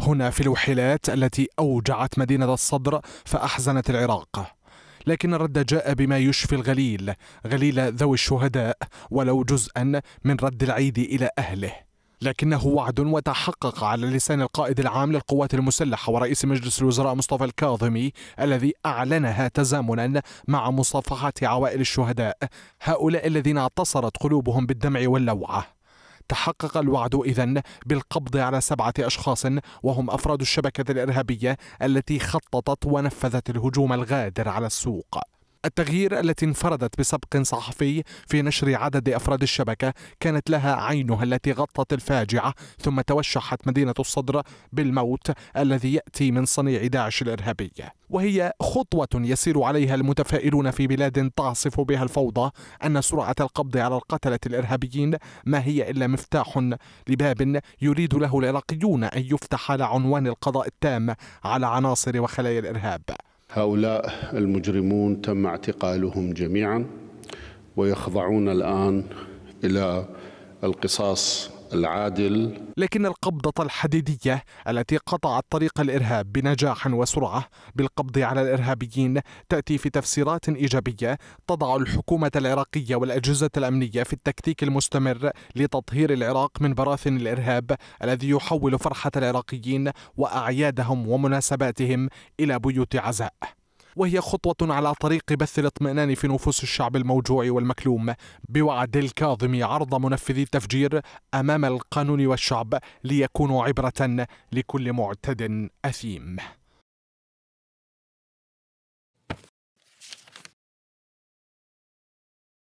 هنا في الوحلات التي أوجعت مدينة الصدر فأحزنت العراق لكن الرد جاء بما يشفي الغليل غليل ذوي الشهداء ولو جزءا من رد العيد إلى أهله لكنه وعد وتحقق على لسان القائد العام للقوات المسلحة ورئيس مجلس الوزراء مصطفى الكاظمي الذي أعلنها تزامنا مع مصافحة عوائل الشهداء هؤلاء الذين اعتصرت قلوبهم بالدمع واللوعة تحقق الوعد إذا بالقبض على سبعة أشخاص وهم أفراد الشبكة الإرهابية التي خططت ونفذت الهجوم الغادر على السوق التغيير التي انفردت بسبق صحفي في نشر عدد أفراد الشبكة كانت لها عينها التي غطت الفاجعة ثم توشحت مدينة الصدر بالموت الذي يأتي من صنيع داعش الإرهابية وهي خطوة يسير عليها المتفائلون في بلاد تعصف بها الفوضى أن سرعة القبض على القتلة الإرهابيين ما هي إلا مفتاح لباب يريد له العراقيون أن يفتح على عنوان القضاء التام على عناصر وخلايا الإرهاب هؤلاء المجرمون تم اعتقالهم جميعا ويخضعون الآن إلى القصاص العادل لكن القبضة الحديدية التي قطعت طريق الإرهاب بنجاح وسرعة بالقبض على الإرهابيين تأتي في تفسيرات إيجابية تضع الحكومة العراقية والأجهزة الأمنية في التكتيك المستمر لتطهير العراق من براثن الإرهاب الذي يحول فرحة العراقيين وأعيادهم ومناسباتهم إلى بيوت عزاء وهي خطوة على طريق بث الاطمئنان في نفوس الشعب الموجوع والمكلوم بوعد الكاظم عرض منفذي التفجير أمام القانون والشعب ليكونوا عبرة لكل معتد أثيم